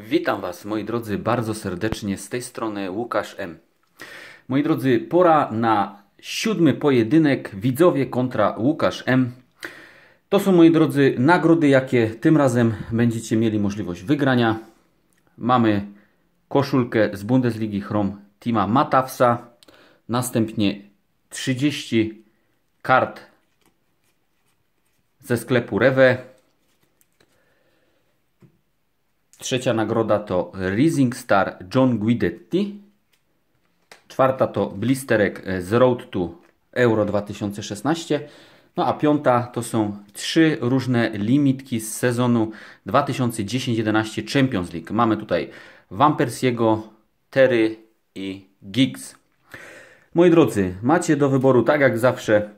Witam Was, moi drodzy, bardzo serdecznie z tej strony Łukasz M. Moi drodzy, pora na siódmy pojedynek widzowie kontra Łukasz M. To są, moi drodzy, nagrody, jakie tym razem będziecie mieli możliwość wygrania. Mamy koszulkę z Bundesligi Chrom Tima Matawsa, następnie 30 kart ze sklepu Rewe, Trzecia nagroda to Rising Star John Guidetti. Czwarta to blisterek z Road to Euro 2016. No a piąta to są trzy różne limitki z sezonu 2010-11 Champions League. Mamy tutaj Vampersiego, Terry i Giggs. Moi drodzy, macie do wyboru tak jak zawsze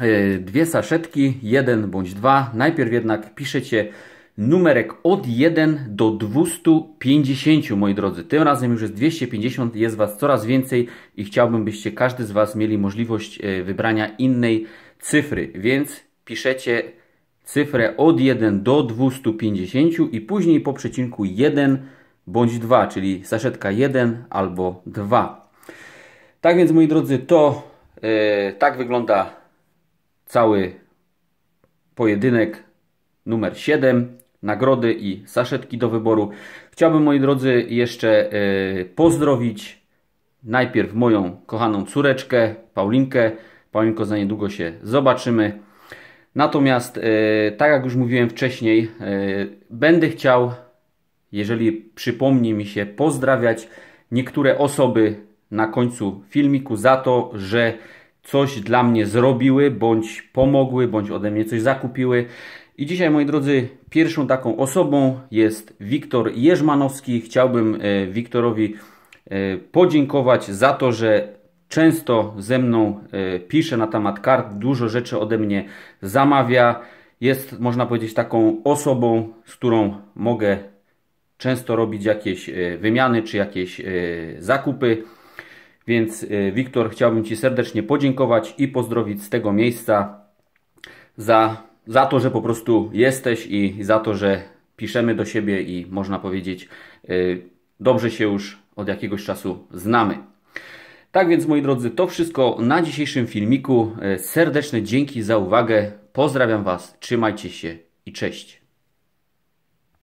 e, dwie saszetki, jeden bądź dwa. Najpierw jednak piszecie numerek od 1 do 250, moi drodzy. Tym razem już jest 250, jest Was coraz więcej i chciałbym, byście każdy z Was mieli możliwość e, wybrania innej cyfry, więc piszecie cyfrę od 1 do 250 i później po przecinku 1 bądź 2, czyli saszetka 1 albo 2. Tak więc, moi drodzy, to yy, tak wygląda cały pojedynek numer 7 nagrody i saszetki do wyboru. Chciałbym, moi drodzy, jeszcze e, pozdrowić najpierw moją kochaną córeczkę, Paulinkę. Paulinko, za niedługo się zobaczymy. Natomiast, e, tak jak już mówiłem wcześniej, e, będę chciał, jeżeli przypomni mi się, pozdrawiać niektóre osoby na końcu filmiku za to, że coś dla mnie zrobiły, bądź pomogły, bądź ode mnie coś zakupiły. I dzisiaj, moi drodzy, pierwszą taką osobą jest Wiktor Jerzmanowski. Chciałbym e, Wiktorowi e, podziękować za to, że często ze mną e, pisze na temat kart, dużo rzeczy ode mnie zamawia. Jest, można powiedzieć, taką osobą, z którą mogę często robić jakieś wymiany czy jakieś zakupy. Więc Wiktor, chciałbym Ci serdecznie podziękować i pozdrowić z tego miejsca za za to, że po prostu jesteś i za to, że piszemy do siebie i można powiedzieć, y, dobrze się już od jakiegoś czasu znamy. Tak więc, moi drodzy, to wszystko na dzisiejszym filmiku. Y, serdeczne dzięki za uwagę. Pozdrawiam Was, trzymajcie się i cześć.